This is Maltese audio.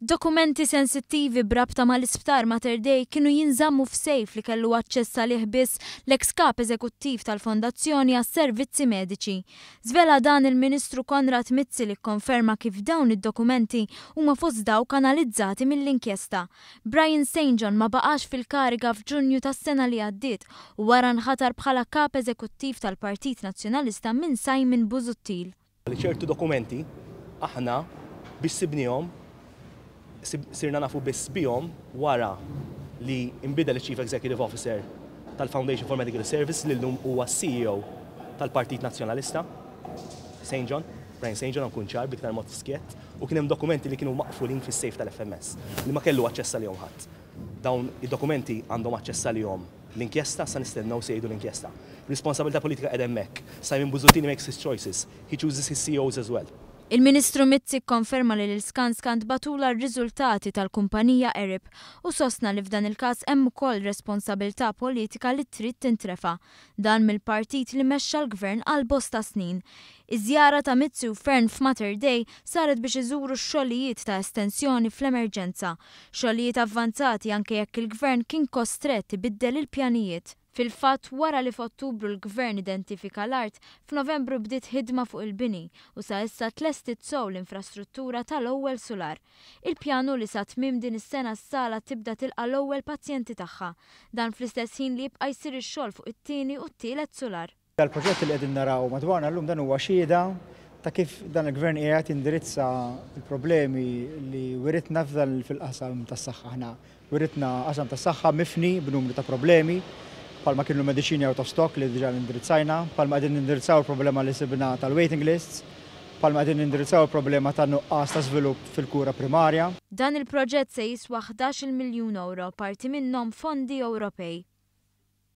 Dokumenti sensittivi brabta ma l-isptar Mater Dei kienu jinżammu f'sejf li kellu aċċessa liħbis biss l-eks kap eżekuttiv tal-Fondazzjoni għas servizzi Mediċi. Zvela dan il-Ministru Konrad Mizzi li konferma kif dawn id-dokumenti huma fost daw kanalizzati mill-inkjesta. Brian St. John ma baqax fil-kariga f'Ġunju tas-sena li għaddiet u wara nħatar bħala kap eżekuttiv tal-Partit Nazzjonalista minn Simon Buzuttil. ċertu dokumenti aħna bissibnihom sirna nafu biss bihom wara li imbida il-Chief Executive Officer tal-Foundation for Medical Service li l-lum huwa CEO tal-Partit Nazjonalista, St. John, Brian St. John għankun ċar biktar mot skiet, u kien hemm dokumenti li kienu maqfulin fis-sejf tal-FMS li ma kellu għacċessa li ħadd. Dawn id-dokumenti għandhom aċċess għalihom l-inkjesta sa nistennew se jgħidu l-inkjesta. Responsabilta politika qed hemmhekk. Simon Buzzutini makes his choices. He chooses his CEOs as well. Il-Ministru Mizzi konferma li l kant batula r-riżultati tal-kumpanija Erip u sostna li f'dan il-każ hemm ukoll responsabilità politika li trid tintrefa dan mill-partit li mexxa l-gvern għal bosta snin. Iż-żjara ta' Mitzi u Fern f'Mater Day saret biex iżuru x-xogħlijiet ta' estensjoni fl-emerġenza, xogħlijiet avvanzati anke jekk il-gvern kien kostretti ibiddel il-pjanijiet. Fil-fat wara li f'Ottubru l-Gvern identifika l-art, f'Novembru bdiet ħidma fuq il-bini u sa issa tlestit sow l-infrastruttura tal-ewwel solar. Il-pjanu li sa tmim din is-sena s-sala tibda tilqa l-ewwel pazjenti tagħha, dan fl-istess ħin li jibqa' jsir ix-xogħol fuq it-tieni u t-tielet solar. Dal-proġett li qegħdin naraw madwarna llum dan huwa xhieda ta' kif dan il-gvern qiegħed indirizza l problemi li wiritna f'dan fil-qasam tas-saħħa ħna. Wiritna qasam tas-saħħa mifni b'numru ta' problemi palma kienu medicini out of stock li diġa indirizzajna, palma għedin indirizzaw il-problema li sibna tal-waiting lists, palma għedin indirizzaw il-problema ta' nuqqas ta' svilup fil-kura primarja. Dan il-proġett se jiswa 11 miljon euro parti minnom fondi Ewropej.